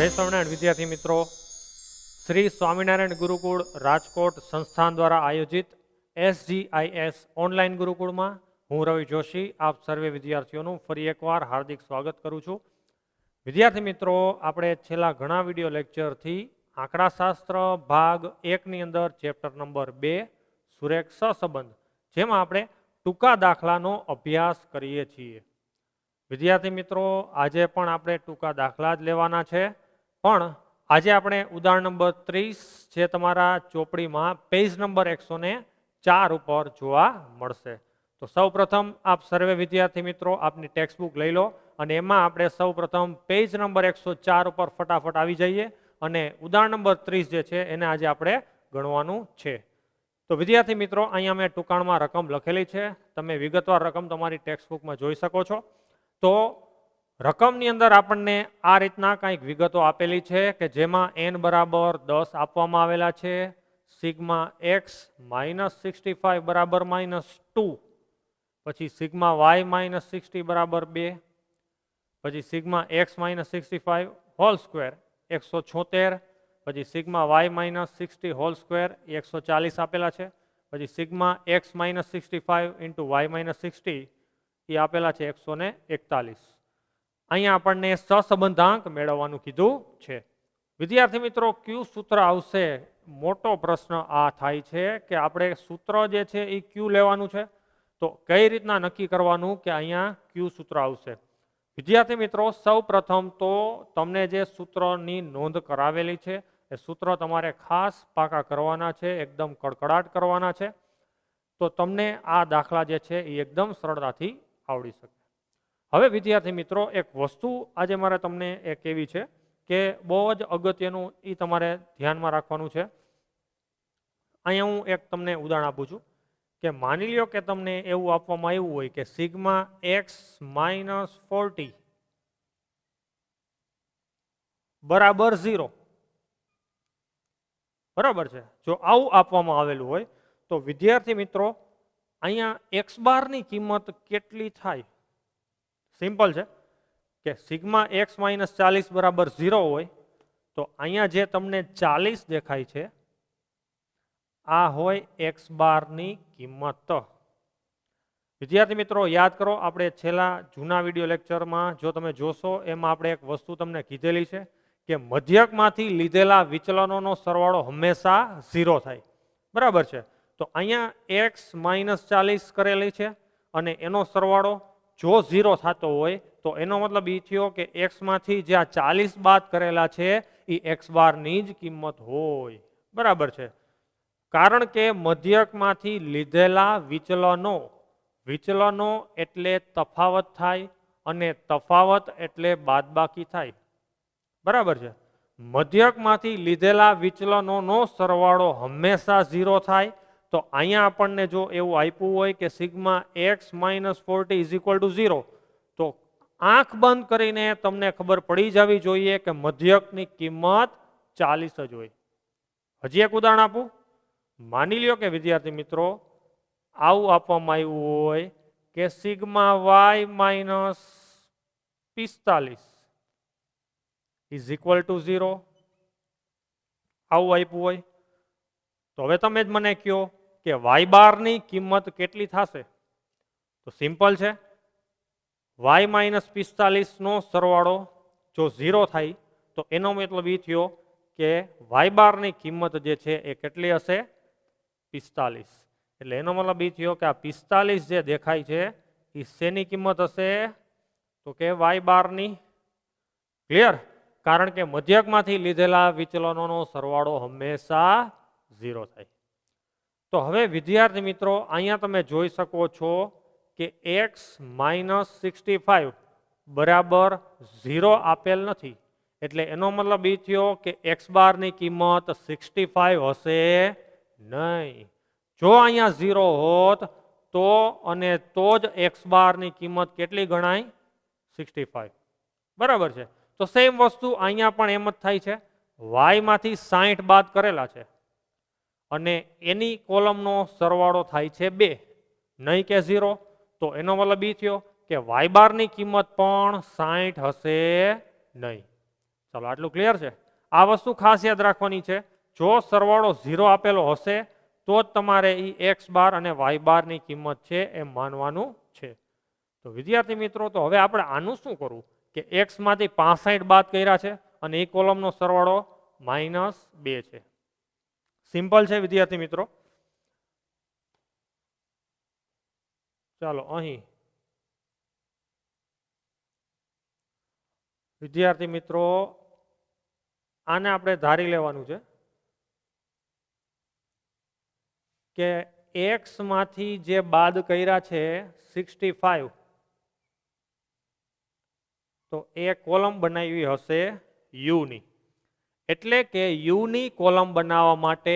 જય સ્વામિનારાયણ વિદ્યાર્થી મિત્રો શ્રી સ્વામિનારાયણ ગુરુકુળ રાજકોટ સંસ્થાન દ્વારા આયોજિત એસજીઆઈએસ ઓનલાઈન ગુરુકુળમાં હું રવિ જોશી આપ સર્વે વિદ્યાર્થીઓનું ફરી એકવાર હાર્દિક સ્વાગત કરું છું વિદ્યાર્થી મિત્રો આપણે છેલ્લા ઘણા વિડીયો લેક્ચરથી આંકડાશાસ્ત્ર ભાગ એકની અંદર ચેપ્ટર નંબર બે સુરેખ સંબંધ જેમાં આપણે ટૂંકા દાખલાનો અભ્યાસ કરીએ છીએ વિદ્યાર્થી મિત્રો આજે પણ આપણે ટૂંકા દાખલા જ લેવાના છે પણ આજે આપણે ઉદાહરણ નંબર ત્રીસ જે તમારા ચોપડીમાં પેજ નંબર એકસો ચાર ઉપર જોવા મળશે તો સૌપ્રથમ આપ સર્વે વિદ્યાર્થી મિત્રો આપની ટેક્સ્ટબુક લઈ લો અને એમાં આપણે સૌપ્રથમ પેજ નંબર એકસો ચાર ઉપર ફટાફટ આવી જઈએ અને ઉદાહરણ નંબર ત્રીસ જે છે એને આજે આપણે ગણવાનું છે તો વિદ્યાર્થી મિત્રો અહીંયા મેં ટૂંકાણમાં રકમ લખેલી છે તમે વિગતવાર રકમ તમારી ટેક્સ્ટબુકમાં જોઈ શકો છો તો રકમની અંદર આપણને આ રીતના કંઈક વિગતો આપેલી છે કે જેમાં એન બરાબર દસ આપવામાં આવેલા છે sigma x minus sixty five બરાબર માઇનસ ટુ પછી સિગમા વાય માઇનસ સિક્સટી બરાબર બે પછી sigma X minus sixty five whole square એકસો છોતેર પછી sigma Y minus sixty whole square એકસો ચાલીસ આપેલા છે પછી sigma X minus sixty five into Y minus sixty એ આપેલા છે એકસો ને એકતાલીસ અહીંયા આપણને સસંબંધાંક મેળવવાનું કીધું છે વિદ્યાર્થી મિત્રો ક્યુ સૂત્ર આવશે મોટો પ્રશ્ન આ થાય છે કે આપણે સૂત્ર જે છે એ ક્યુ લેવાનું છે તો કઈ રીતના નક્કી કરવાનું કે અહીંયા ક્યુ સૂત્ર આવશે વિદ્યાર્થી મિત્રો સૌ તો તમને જે સૂત્રની નોંધ કરાવેલી છે એ સૂત્ર તમારે ખાસ પાકા કરવાના છે એકદમ કડકડાટ કરવાના છે તો તમને આ દાખલા જે છે એ એકદમ સરળતાથી આવડી શકે હવે વિદ્યાર્થી મિત્રો એક વસ્તુ આજે મારે તમને એક એવી છે કે બહુ જ અગત્યનું એ તમારે ધ્યાનમાં રાખવાનું છે અહીંયા હું એક તમને ઉદાહરણ આપું છું કે માની લ્યો કે તમને એવું આપવામાં આવ્યું હોય કે સિગ્મા એક્સ માઇનસ ફોર્ટી બરાબર ઝીરો બરાબર છે જો આવું આપવામાં આવેલું હોય તો વિદ્યાર્થી મિત્રો અહીંયા એક્સ બારની કિંમત કેટલી થાય સિમ્પલ છે કે સિગ્મા એક્સ માઇનસ ચાલીસ બરાબર ઝીરો હોય તો અહીંયા જે તમને ચાલીસ દેખાય છે આ હોય એક્સ બારની કિંમત વિદ્યાર્થી મિત્રો યાદ કરો આપણે છેલ્લા જૂના વિડીયો લેક્ચરમાં જો તમે જોશો એમાં આપણે એક વસ્તુ તમને કીધેલી છે કે મધ્યકમાંથી લીધેલા વિચલનોનો સરવાળો હંમેશા ઝીરો થાય બરાબર છે તો અહીંયા એક્સ માઇનસ ચાલીસ કરેલી છે અને એનો સરવાળો જો ઝીરો થતો હોય તો એનો મતલબ એ થયો કે એક્સમાંથી જે આ ચાલીસ બાદ કરેલા છે એ એક્સ બારની જ કિંમત હોય બરાબર છે કારણ કે મધ્યકમાંથી લીધેલા વિચલનો વિચલનો એટલે તફાવત થાય અને તફાવત એટલે બાદબાકી થાય બરાબર છે મધ્યકમાંથી લીધેલા વિચલનોનો સરવાળો હંમેશા ઝીરો થાય તો અહીંયા આપણને જો એવું આપ્યું હોય કે sigma x minus forty is equal to zero તો આંખ બંધ કરીને તમને ખબર પડી જવી જોઈએ કે મધ્યકની કિંમત ચાલીસ જ હોય હજી એક ઉદાહરણ આપું માની લ્યો કે વિદ્યાર્થી મિત્રો આવું આપવામાં આવ્યું હોય કે સિગ્મા વાય માઇનસ પિસ્તાલીસ ઇઝ ઇક્વલ ટુ ઝીરો આવું આપ્યું હોય તો હવે તમે જ મને કહો કે વાય બારની કિંમત કેટલી થશે તો સિમ્પલ છે વાય માઇનસ પિસ્તાલીસનો સરવાળો જો ઝીરો થાય તો એનો મતલબ એ થયો કે વાય બારની કિંમત જે છે એ કેટલી હશે પિસ્તાલીસ એટલે એનો મતલબ એ થયો કે આ પિસ્તાલીસ જે દેખાય છે એ શેની કિંમત હશે તો કે વાય બારની ક્લિયર કારણ કે મધ્યકમાંથી લીધેલા વિચલનોનો સરવાળો હંમેશા ઝીરો થાય તો હવે વિદ્યાર્થી મિત્રો અહીંયા તમે જોઈ શકો છો કે એક્સ માઇનસ સિક્સટી ફાઇવ બરાબર ઝીરો આપેલ નથી એટલે એનો મતલબ એ થયો કે એક્સ બારની કિંમત સિક્સટી ફાઇવ હશે નહીં જો અહીંયા ઝીરો હોત તો અને તો જ એક્સ બારની કિંમત કેટલી ગણાય સિક્સટી ફાઇવ બરાબર છે તો સેમ વસ્તુ અહીંયા પણ એમ જ થાય છે વાયમાંથી સાહીઠ બાદ કરેલા છે અને એની કોલમનો સરવાળો થાય છે બે નહીં કે ઝીરો તો એનો મતલબ એ થયો કે વાય બારની કિંમત પણ સાહીઠ હશે નહીં ચલો આટલું ક્લિયર છે આ વસ્તુ ખાસ યાદ રાખવાની છે જો સરવાળો ઝીરો આપેલો હશે તો જ તમારે એ એક્સ બાર અને વાય બારની કિંમત છે એ માનવાનું છે તો વિદ્યાર્થી મિત્રો તો હવે આપણે આનું શું કરવું કે એક્સમાંથી પાસઠ બાદ કર્યા છે અને એ કોલમનો સરવાળો માઇનસ બે છે સિમ્પલ છે વિદ્યાર્થી મિત્રો ચાલો અહીં વિદ્યાર્થી મિત્રો આને આપણે ધારી લેવાનું છે કે એક્સમાંથી જે બાદ કર્યા છે સિક્સટી ફાઇવ તો એ કોલમ બનાવી હશે યુની એટલે કે યુની કોલમ બનાવવા માટે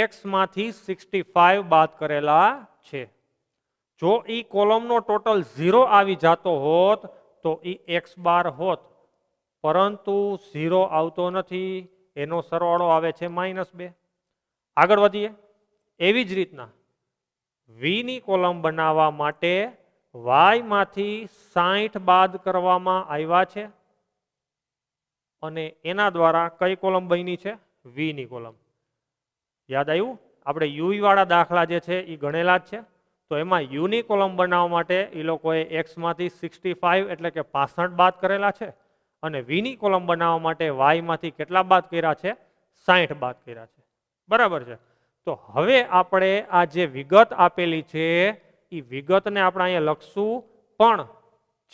એક્સમાંથી સિક્સટી ફાઇવ બાદ કરેલા છે જો એ કોલમનો ટોટલ ઝીરો આવી જતો હોત તો એ એક્સ બાર હોત પરંતુ ઝીરો આવતો નથી એનો સરવાળો આવે છે માઇનસ બે આગળ વધીએ એવી જ રીતના વીની કોલમ બનાવવા માટે વાયમાંથી સાઠ બાદ કરવામાં આવ્યા છે અને એના દ્વારા કઈ કોલમ બની છે વીની કોલમ યાદ આવ્યું આપણે યુવાળા દાખલા જે છે એ ગણેલા જ છે તો એમાં યુની કોલમ બનાવવા માટે એ લોકોએ એક્સમાંથી સિક્સટી ફાઇવ એટલે કે પાસઠ બાદ કરેલા છે અને વીની કોલમ બનાવવા માટે વાયમાંથી કેટલા બાદ કર્યા છે સાહીઠ બાદ કર્યા છે બરાબર છે તો હવે આપણે આ જે વિગત આપેલી છે એ વિગતને આપણે અહીંયા લખશું પણ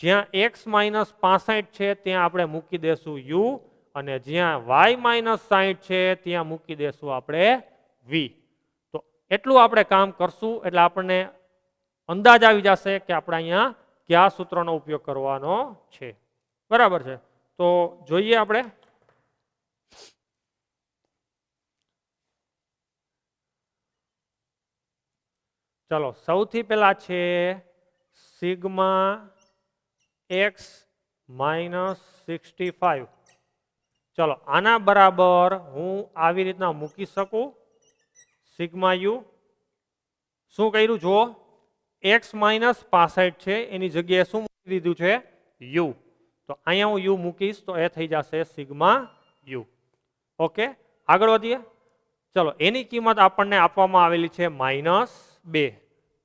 જ્યાં એક્સ માઇનસ પાસઠ છે ત્યાં આપણે મૂકી દેશું યુ અને જ્યાં વાય માઇનસ સાઈઠ છે ત્યાં મૂકી દેશું આપણે વી તો એટલું આપણે કામ કરશું એટલે આપણને અંદાજ આવી જશે કે આપણે અહીંયા કયા સૂત્રનો ઉપયોગ કરવાનો છે બરાબર છે તો જોઈએ આપણે ચલો સૌથી પહેલા છે sigma x minus sixty five ચલો આના બરાબર હું આવી રીતના મૂકી શકું સિગમા યુ શું કર્યું જુઓ એક્સ માઇનસ પાસઠ છે એની જગ્યાએ શું મૂકી દીધું છે યુ તો અહીંયા હું યુ મૂકીશ તો એ થઈ જશે સિગમા યુ ઓકે આગળ વધીએ ચલો એની કિંમત આપણને આપવામાં આવેલી છે માઇનસ બે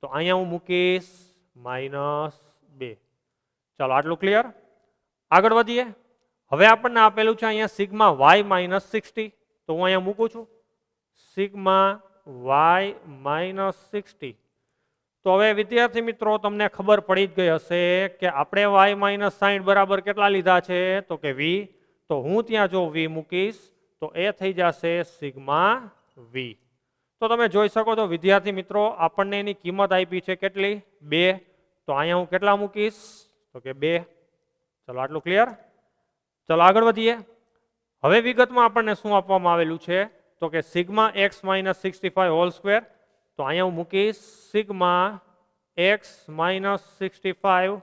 તો અહીંયા હું મૂકીશ માઇનસ બે ચાલો આટલું ક્લિયર આગળ વધીએ હવે આપણને આપેલું છે અહીંયા સિગ્મા વાય માઇનસ સિક્સટી તો હું અહીંયા મૂકું છું સિગ્મા વાય માઇનસ સિક્સટી તો હવે વિદ્યાર્થી મિત્રો તમને ખબર પડી જ ગઈ હશે કે આપણે વાય માઇનસ સાહીઠ બરાબર કેટલા લીધા છે તો કે વી તો હું ત્યાં જો વી મૂકીશ તો એ થઈ જશે સિગ્મા વી તો તમે જોઈ શકો છો વિદ્યાર્થી મિત્રો આપણને એની કિંમત આપી છે કેટલી બે તો અહીંયા હું કેટલા મૂકીશ તો કે બે ચલો આટલું ક્લિયર ચલો આગળ વધીએ હવે વિગતમાં આપણને શું આપવામાં આવેલું છે તો કે sigma x minus sixty five whole square તો અહીંયા હું મૂકીશ sigma x minus sixty five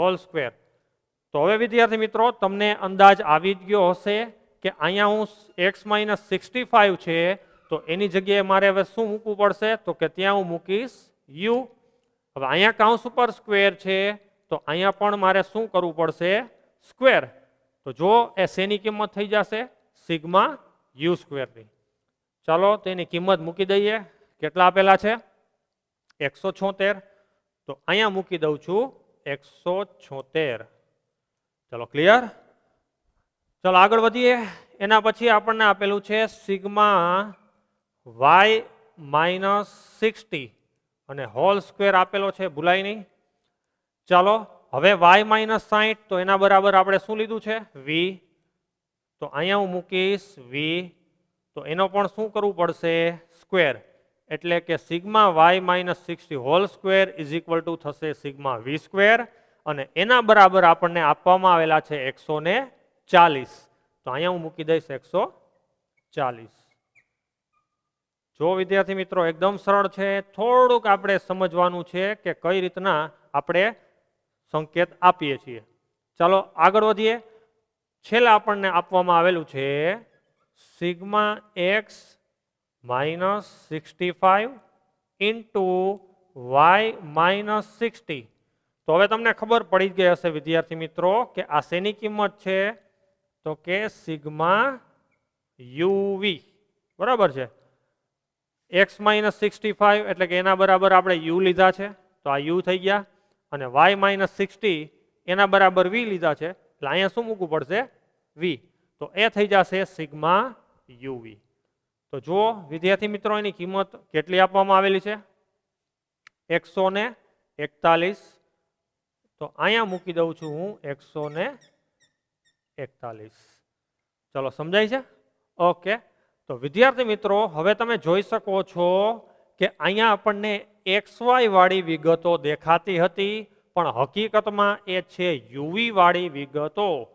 whole square તો હવે વિદ્યાર્થી મિત્રો તમને અંદાજ આવી જ ગયો હશે કે અહીંયા હું એક્સ માઇનસ સિક્સટી ફાઈવ છે તો એની જગ્યાએ મારે હવે શું મૂકવું પડશે તો કે ત્યાં હું મૂકીશ યુ હવે અહીંયા કાઉન્સ ઉપર સ્ક્વેર છે તો અહીંયા પણ મારે શું કરવું પડશે સ્ક્વેર તો જો એ શેની કિંમત થઈ જશે સિગ્મા યુ સ્ક્વેરની ચાલો તો એની કિંમત મૂકી દઈએ કેટલા આપેલા છે એકસો તો અહીંયા મૂકી દઉં છું એકસો ચાલો ક્લિયર ચાલો આગળ વધીએ એના પછી આપણને આપેલું છે સિગ્મા વાય માઇનસ સિક્સટી અને હોલ સ્ક્વેર આપેલો છે ભૂલાય નહીં ચાલો હવે વાય માઇનસ સાઈઠ તો એના બરાબર આપણે શું લીધું છે વી તો અહીંયા હું મૂકીશ વી તો એનો પણ શું કરવું પડશે સ્ક્વેર એટલે કે sigma Y minus sixty whole square is equal to થશે સિગ્મા વી સ્ક્વેર અને એના બરાબર આપણને આપવામાં આવેલા છે એકસો ચાલીસ તો અહીંયા હું મૂકી દઈશ એકસો ચાલીસ જો વિદ્યાર્થી મિત્રો એકદમ સરળ છે થોડુંક આપણે સમજવાનું છે કે કઈ રીતના આપણે સંકેત આપીએ છીએ ચાલો આગળ વધીએ છેલ્લા આપણને આપવામાં આવેલું છે sigma x minus sixty five into Y minus sixty તો હવે તમને ખબર પડી ગઈ હશે વિદ્યાર્થી મિત્રો કે આ શેની કિંમત છે તો કે સિગ્મા યુવી બરાબર છે એક્સ માઇનસ સિક્સટી ફાઈવ એટલે કે એના બરાબર આપણે યુ લીધા છે તો આ યુ થઈ ગયા અને વાય માઇનસ સિક્સટી એના બરાબર વી લીધા છે એટલે અહીંયા શું મૂકવું પડશે વી તો એ થઈ જશે સિગ્મા યુવી તો જુઓ વિદ્યાર્થી મિત્રો એની કિંમત કેટલી આપવામાં આવેલી છે એકસો ને એકતાલીસ તો અહીંયા મૂકી દઉં છું હું એકસો ને એકતાલીસ ચલો સમજાય છે ઓકે તો વિદ્યાર્થી મિત્રો હવે તમે જોઈ શકો છો કે અહીંયા આપણને એક્સવાય વાળી વિગતો દેખાતી હતી પણ હકીકતમાં એ છે યુવી વાળી વિગતો તો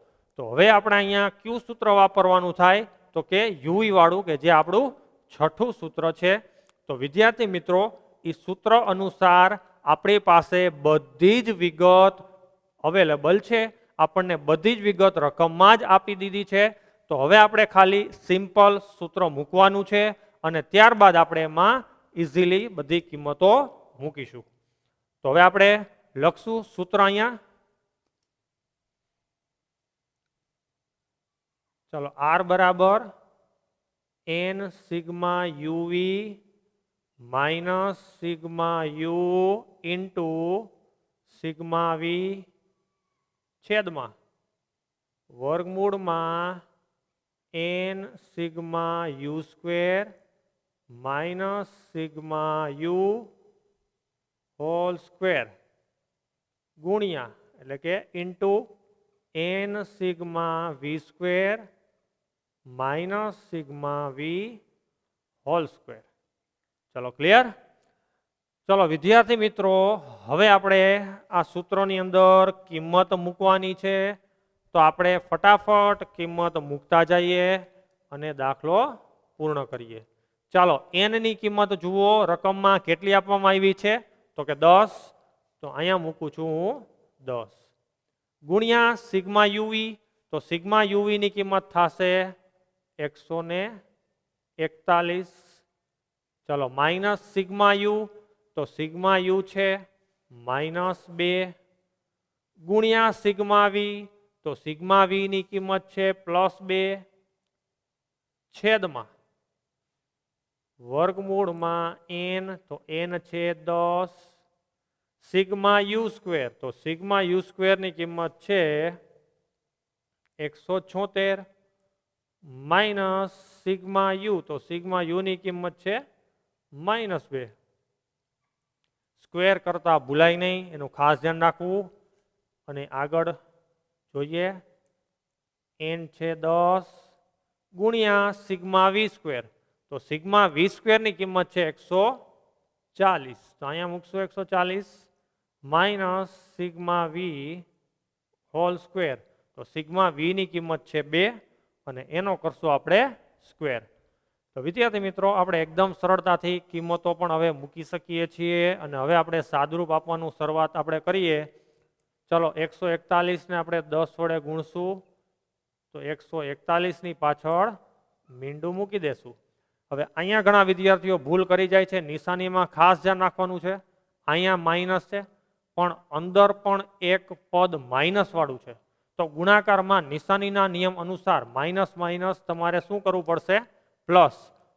હવે આપણે અહીંયા કયું સૂત્ર વાપરવાનું થાય તો કે યુવી વાળું કે જે આપણું છઠ્ઠું સૂત્ર છે તો વિદ્યાર્થી મિત્રો એ સૂત્ર અનુસાર આપણી પાસે બધી જ વિગત અવેલેબલ છે આપણને બધી જ વિગત રકમમાં જ આપી દીધી છે તો હવે આપણે ખાલી સિમ્પલ સૂત્ર મૂકવાનું છે અને ત્યારબાદ આપણે એમાં ઇઝીલી બધી કિંમતો મૂકીશું તો હવે આપણે લખશું સૂત્ર અહીંયા ચલો આર બરાબર n sigma uv minus sigma u into sigma v છેદમાં વર્ગમૂળમાં n sigma u square minus sigma u whole square ગુણ્યા એટલે કે into n sigma v square minus sigma v whole square ચલો ક્લિયર ચલો વિદ્યાર્થી મિત્રો હવે આપણે આ સૂત્રોની અંદર કિંમત મૂકવાની છે તો આપણે ફટાફટ કિંમત મૂકતા જઈએ અને દાખલો પૂર્ણ કરીએ ચાલો એનની કિંમત જુઓ રકમમાં કેટલી આપવામાં આવી છે તો કે દસ તો અહીંયા મૂકું છું હું દસ ગુણ્યા સિગ્મા યુવી તો સિગ્મા યુવીની કિંમત થશે એકસો ને એકતાલીસ ચલો માઇનસ સિગ્મા યુ તો સિગ્મા યુ છે માઇનસ બે ગુણ્યા સિગ્મા વી તો સિગ્મા વીની કિંમત છે પ્લસ બે છેદમાં વર્ગમૂળમાં એન તો એન છે દસ સિગમા યુ સ્ક્વેર તો સિગમા યુ સ્ક્વેરની કિંમત છે એકસો છોતેર માઇનસ સિગમા યુ તો સિગમા યુની કિંમત છે માઇનસ બે સ્ક્વેર કરતાં ભૂલાય નહીં એનું ખાસ ધ્યાન રાખવું અને આગળ જોઈએ એન છે દસ ગુણ્યા સિગમા વી સ્ક્વેર તો સિગ્મા વી સ્ક્વેરની કિંમત છે એકસો ચાલીસ તો અહીંયા મૂકશું એકસો ચાલીસ minus sigma v whole square તો સિગ્મા વીની કિંમત છે બે અને એનો કરશું આપણે સ્ક્વેર તો વિદ્યાર્થી મિત્રો આપણે એકદમ સરળતાથી કિંમતો પણ હવે મૂકી શકીએ છીએ અને હવે આપણે સાદરૂપ આપવાનું શરૂઆત આપણે કરીએ ચલો એકસો એકતાલીસને આપણે દસ વડે ગુણશું તો એકસો એકતાલીસની પાછળ મીંડું મૂકી દેશું હવે અહીંયા ઘણા વિદ્યાર્થીઓ ભૂલ કરી જાય છે નિશાનીમાં ખાસ ધ્યાન રાખવાનું છે અહીંયા માઇનસ છે પણ અંદર પણ એક પદ માઇનસવાળું છે તો ગુણાકારમાં નિશાનીના નિયમ અનુસાર માઇનસ માઇનસ તમારે શું કરવું પડશે પ્લસ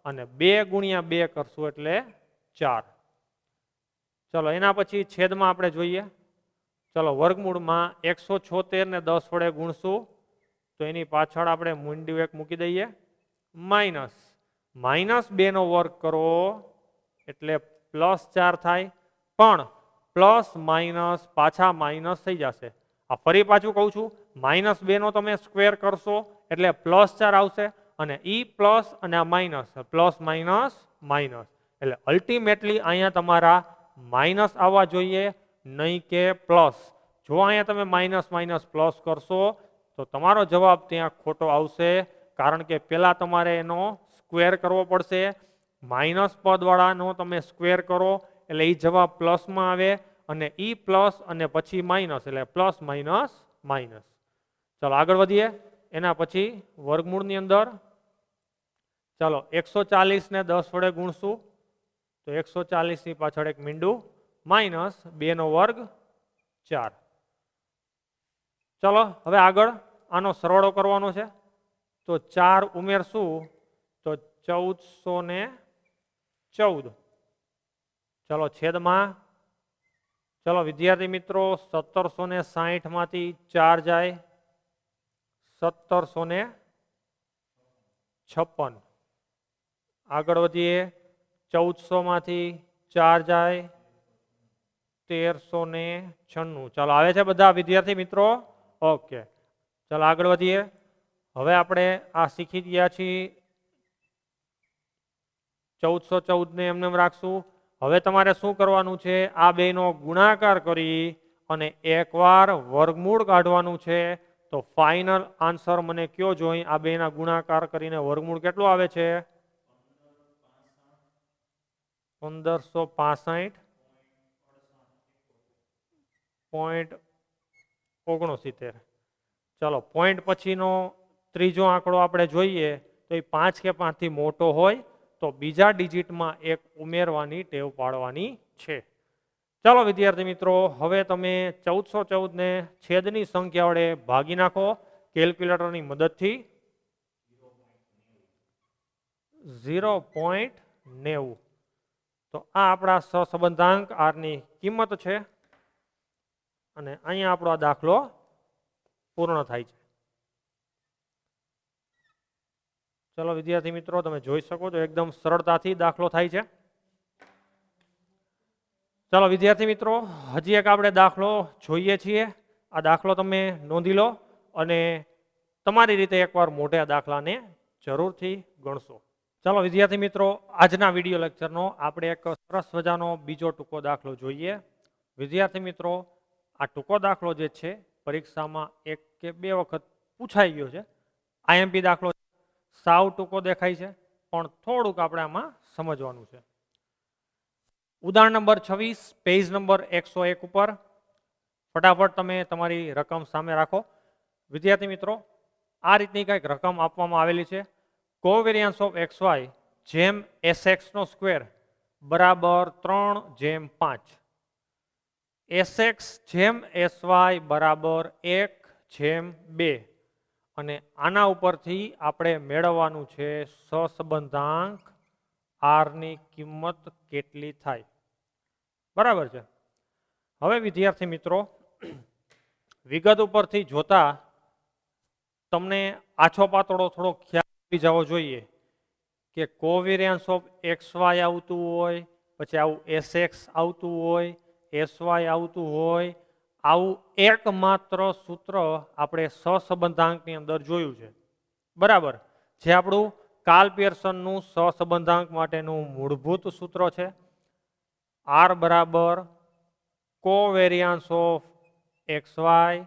અને બે ગુણ્યા બે કરશું એટલે ચાર ચલો એના પછી છેદમાં આપણે જોઈએ ચલો વર્ગમૂળમાં એકસો ને દસ વડે ગુણશું તો એની પાછળ આપણે મૂંડિયું એક મૂકી દઈએ માઇનસ માઇનસ બેનો વર્ગ કરો એટલે પ્લસ ચાર થાય પણ પ્લસ માઇનસ પાછા માઇનસ થઈ જશે આ ફરી પાછું કહું છું માઇનસ બેનો તમે સ્ક્વેર કરશો એટલે પ્લસ ચાર આવશે અને ઈ પ્લસ અને આ માઇનસ પ્લસ માઇનસ માઇનસ એટલે અલ્ટિમેટલી અહીંયા તમારા માઇનસ આવવા જોઈએ નહીં કે પ્લસ જો અહીંયા તમે માઇનસ માઇનસ પ્લસ કરશો તો તમારો જવાબ ત્યાં ખોટો આવશે કારણ કે પહેલાં તમારે એનો સ્ક્વેર કરવો પડશે માઇનસ પદવાળાનો તમે સ્ક્વેર કરો એટલે એ જવાબ પ્લસમાં આવે અને ઈ પ્લસ અને પછી માઇનસ એટલે પ્લસ માઇનસ માઇનસ ચાલો આગળ વધીએ એના પછી વર્ગમૂળની અંદર ચાલો એકસો ચાલીસને દસ વડે ગુણશું તો એકસો ચાલીસની પાછળ એક મીંડું માઇનસ બેનો વર્ગ ચાર ચાલો હવે આગળ આનો સરવાળો કરવાનો છે તો ચાર ઉમેરશું તો ચૌદસો ને ચૌદ ચલો છેદમાં ચલો વિદ્યાર્થી મિત્રો સત્તરસો ને સાહીઠમાંથી ચાર જાય સત્તરસો ને છપ્પન આગળ વધીએ ચૌદસોમાંથી ચાર જાય તેરસો ને છન્નું ચાલો આવે છે બધા વિદ્યાર્થી મિત્રો ઓકે ચાલો આગળ વધીએ હવે આપણે આ શીખી ગયા છીએ ચૌદસો ચૌદને એમને રાખશું હવે તમારે શું કરવાનું છે આ બેનો ગુણાકાર કરી અને એકવાર વર્ગમૂળ કાઢવાનું છે તો ફાઇનલ આન્સર મને કયો જોઈ આ બેના ગુણાકાર કરીને વર્ગમૂળ કેટલું આવે છે પંદરસો પાસઠ પોઈન્ટ ઓગણસિત્તેર ચલો પોઈન્ટ પછીનો ત્રીજો આંકડો આપણે જોઈએ તો એ પાંચ કે પાંચથી મોટો હોય તો બીજા ડિજિટમાં એક ઉમેરવાની ટેવ પાડવાની છે ચાલો વિદ્યાર્થી મિત્રો હવે તમે ચૌદસો ચૌદને છેદની સંખ્યા વડે ભાગી નાખો કેલ્ક્યુલેટરની મદદથી ઝીરો પોઈન્ટ નેવું તો આ આપણા સસંબંધાંક આરની કિંમત છે અને અહીંયા આપણો આ દાખલો પૂર્ણ થાય છે ચલો વિદ્યાર્થી મિત્રો તમે જોઈ શકો છો એકદમ સરળતાથી દાખલો થાય છે ચલો વિદ્યાર્થી મિત્રો હજી એક આપણે દાખલો જોઈએ છીએ આ દાખલો તમે નોંધી લો અને તમારી રીતે એકવાર મોઢે દાખલાને જરૂરથી ગણશો ચાલો વિદ્યાર્થી મિત્રો આજના વિડીયો લેક્ચરનો આપણે એક સરસ મજાનો બીજો ટૂંકો દાખલો જોઈએ વિદ્યાર્થી મિત્રો આ ટૂંકો દાખલો જે છે પરીક્ષામાં એક કે બે વખત પૂછાઈ ગયો છે આઈએમપી દાખલો સાવ ટૂંકો દેખાય છે પણ થોડુંક આપણે આમાં સમજવાનું છે ઉદાહરણ નંબર છવ્વીસ પેજ નંબર એકસો એક ઉપર ફટાફટ તમે તમારી રકમ સામે રાખો વિદ્યાર્થી મિત્રો આ રીતની કંઈક રકમ આપવામાં આવેલી છે કોવેરિયન્સ ઓફ એક્સ વાય જેમ એસ એક્સનો સ્ક્વેર બરાબર ત્રણ જેમ પાંચ એસ એક્સ જેમ એસ વાય બરાબર એક જેમ બે અને આના ઉપરથી આપણે મેળવવાનું છે સસંબંધાંક આરની કિંમત કેટલી થાય બરાબર છે હવે વિદ્યાર્થી મિત્રો વિગત ઉપરથી જોતા તમને આછો પાતળો થોડો ખ્યાલ આવી જવો જોઈએ કે કોવિરિયન્સ ઓફ એક્સ વાય આવતું હોય પછી આવું એસ એક્સ આવતું હોય એસ વાય આવતું હોય આવું એકમાત્ર સૂત્ર આપણે સહસંબંધાંકની અંદર જોયું છે બરાબર જે આપણું કાલ પિયર્સનનું સહસંબંધાંક માટેનું મૂળભૂત સૂત્ર છે આર બરાબર કોવેરિયાન્સ ઓફ એક્સ વાય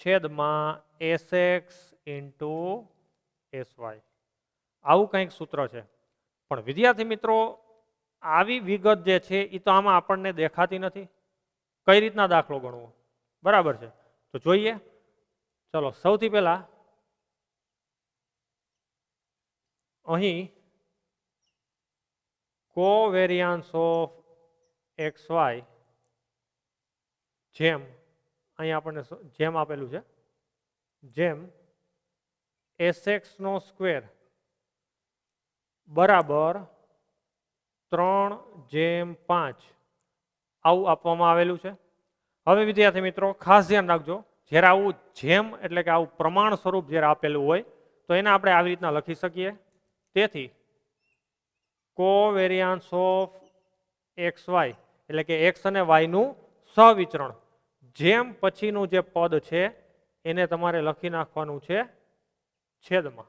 છેદમાં s x into s y આવું કંઈક સૂત્ર છે પણ વિદ્યાર્થી મિત્રો આવી વિગત જે છે એ તો આમાં આપણને દેખાતી નથી કઈ રીતના દાખલો ગણવો બરાબર છે તો જોઈએ ચલો સૌથી પહેલાં અહીં કો વેરિયાન્સ ઓફ એક્સ વાય જેમ અહીં આપણને જેમ આપેલું છે જેમ એસ એક્સનો સ્ક્વેર બરાબર ત્રણ જેમ પાંચ આવું આપવામાં આવેલું છે હવે વિદ્યાર્થી મિત્રો ખાસ ધ્યાન રાખજો જ્યારે આવું જેમ એટલે કે આવું પ્રમાણ સ્વરૂપ જ્યારે આપેલું હોય તો એને આપણે આવી રીતના લખી શકીએ તેથી કો કોવેરિયાન્સ ઓફ એક્સ વાય એટલે કે એક્સ અને વાયનું સવિચરણ જેમ પછીનું જે પદ છે એને તમારે લખી નાખવાનું છે છેદમાં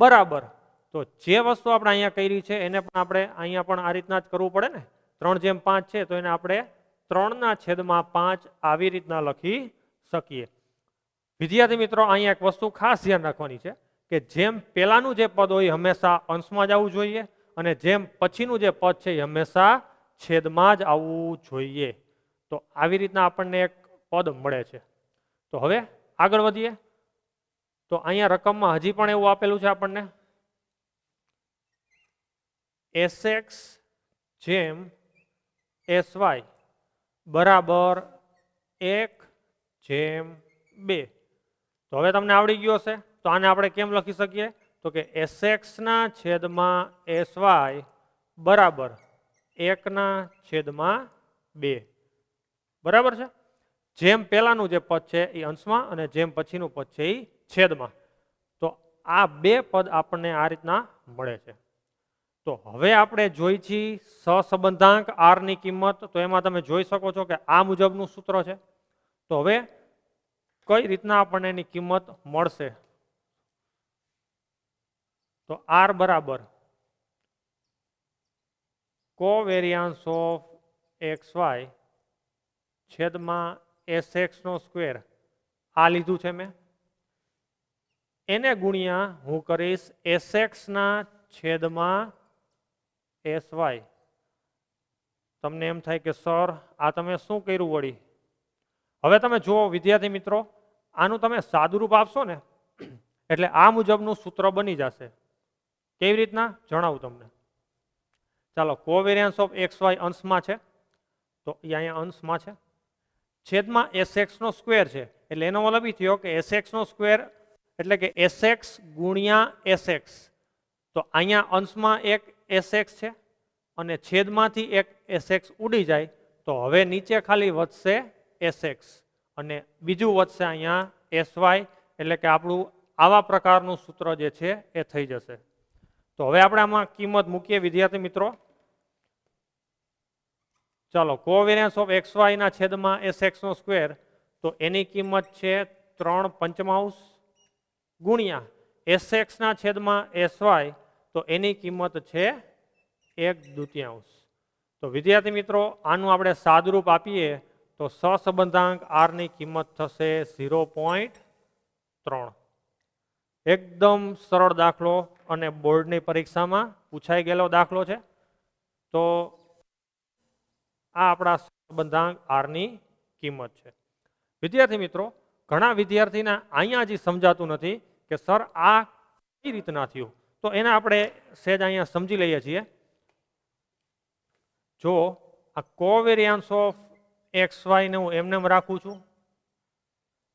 બરાબર તો જે વસ્તુ આપણે અહીંયા કરી છે એને પણ આપણે અહીંયા પણ આ રીતના જ કરવું પડે ને ત્રણ જેમ પાંચ છે તો એને આપણે ત્રણના છેદમાં પાંચ આવી રીતના લખી શકીએ વિદ્યાર્થી મિત્રો અહીંયા એક વસ્તુ ખાસ ધ્યાન રાખવાની છે કે જેમ પહેલાંનું જે પદ હોય હંમેશા અંશમાં જ આવવું જોઈએ અને જેમ પછીનું જે પદ છે એ હંમેશા છેદમાં જ આવવું જોઈએ તો આવી રીતના આપણને એક પદ મળે છે તો હવે આગળ વધીએ તો અહીંયા રકમમાં હજી પણ એવું આપેલું છે આપણને એસેક્સ જેમ એસ વાય બરાબર એક જેમ બે તો હવે તમને આવડી ગયો હશે તો આને આપણે કેમ લખી શકીએ તો કે એસ એક્સના છેદમાં એસ વાય બરાબર એકના છેદમાં બે બરાબર છે જેમ પહેલાંનું જે પદ છે એ અંશમાં અને જેમ પછીનું પદ છે એ છેદમાં તો આ બે પદ આપણને આ રીતના મળે છે તો હવે આપણે જોઈ છીએ સહસંબંધાંક આરની કિંમત તો એમાં તમે જોઈ શકો છો કે આ મુજબનું સૂત્ર છે તો હવે કઈ રીતના આપણને એની કિંમત મળશે તો આર બરાબર કોવેરિયાન્સ ઓફ એક્સ વાય છેદમાં એસ એક્સનો સ્ક્વેર આ લીધું છે મેં એને ગુણ્યા હું કરીશ એસ એક્સના છેદમાં એસ વાય તમને એમ થાય કે સર આ તમે શું કર્યું વળી હવે તમે જુઓ વિદ્યાર્થી મિત્રો આનું તમે સાદુરૂપ આપશો ને એટલે આ મુજબનું સૂત્ર બની જશે કેવી રીતના જણાવું તમને ચાલો કોવેરિયન્સ ઓફ એક્સ વાય અંશમાં છે તો એ અહીંયા અંશમાં છે છેદમાં એસ એક્સનો સ્ક્વેર છે એટલે એનો મતલબ એ થયો કે એસ એક્સનો સ્ક્વેર એટલે કે એસ એક્સ ગુણ્યા એસ એક્સ તો અહીંયા અંશમાં એક એસ એક્સ છે અને છેદમાંથી એક એસ એક્સ ઉડી જાય તો હવે નીચે ખાલી વધશે એસ એક્સ અને બીજું વધશે અહીંયા એસવાય એટલે કે આપણું આવા પ્રકારનું સૂત્ર જે છે એ થઈ જશે તો હવે આપણે આમાં કિંમત મૂકીએ વિદ્યાર્થી મિત્રો ચાલો કોવેરિયન્સ ઓફ એક્સ વાયના છેદમાં એસ એક્સનો સ્ક્વેર તો એની કિંમત છે ત્રણ પંચમાઉસ ગુણ્યા એસ એક્સના છેદમાં એસ વાય તો એની કિંમત છે એક દુત્યાંશ તો વિદ્યાર્થી મિત્રો આનું આપણે સાદરૂપ આપીએ તો સસંબંધાંક આરની કિંમત થશે ઝીરો પોઈન્ટ ત્રણ એકદમ સરળ દાખલો અને બોર્ડની પરીક્ષામાં પૂછાઈ ગયેલો દાખલો છે તો આ આપણા સંબંધાંક આરની કિંમત છે વિદ્યાર્થી મિત્રો ઘણા વિદ્યાર્થીના અહીંયા હજી સમજાતું નથી કે સર આ કઈ રીતના થયું તો એને આપણે સહેજ અહીંયા સમજી લઈએ છીએ જો આ કોવેરિયન્સ ઓફ એક્સ વાયને હું એમને રાખું છું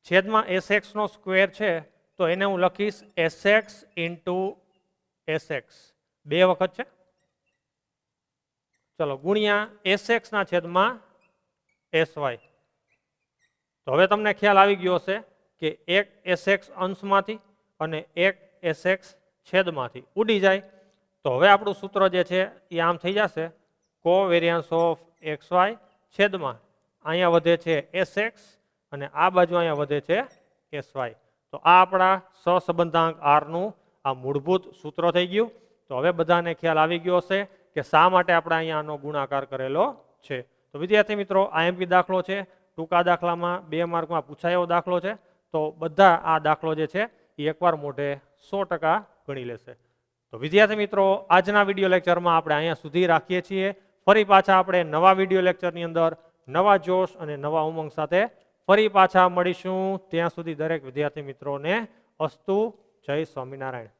છેદમાં એસ એક્સનો સ્ક્વેર છે તો એને હું લખીશ s x into s x બે વખત છે ચલો ગુણ્યા એસ એક્સના છેદમાં એસ વાય તો હવે તમને ખ્યાલ આવી ગયો હશે કે એક એસ એક્સ અંશમાંથી અને એક એસ એક્સ છેદમાંથી ઉડી જાય તો હવે આપણું સૂત્ર જે છે એ આમ થઈ જશે કો વેરિયન્સ ઓફ એક્સ વાય છેદમાં અહીંયા વધે છે એસ એક્સ અને આ બાજુ અહીંયા વધે છે એસ વાય તો આ આપણા સહસંબંધાંક આરનું આ મૂળભૂત સૂત્ર થઈ ગયું તો હવે બધાને ખ્યાલ આવી ગયો હશે કે શા માટે આપણે અહીંયા આનો ગુણાકાર કરેલો છે તો વિદ્યાર્થી મિત્રો આઈએમપી દાખલો છે ટૂંકા દાખલામાં બે માર્કમાં પૂછાયો દાખલો છે તો બધા આ દાખલો જે છે એ એકવાર મોઢે સો ટકા ગણી લેશે તો વિદ્યાર્થી મિત્રો આજના વિડીયો લેક્ચરમાં આપણે અહીંયા સુધી રાખીએ છીએ ફરી પાછા આપણે નવા વિડીયો લેક્ચરની અંદર નવા જોશ અને નવા ઉમંગ સાથે ફરી પાછા મળીશું ત્યાં સુધી દરેક વિદ્યાર્થી મિત્રોને અસ્તુ જય સ્વામિનારાયણ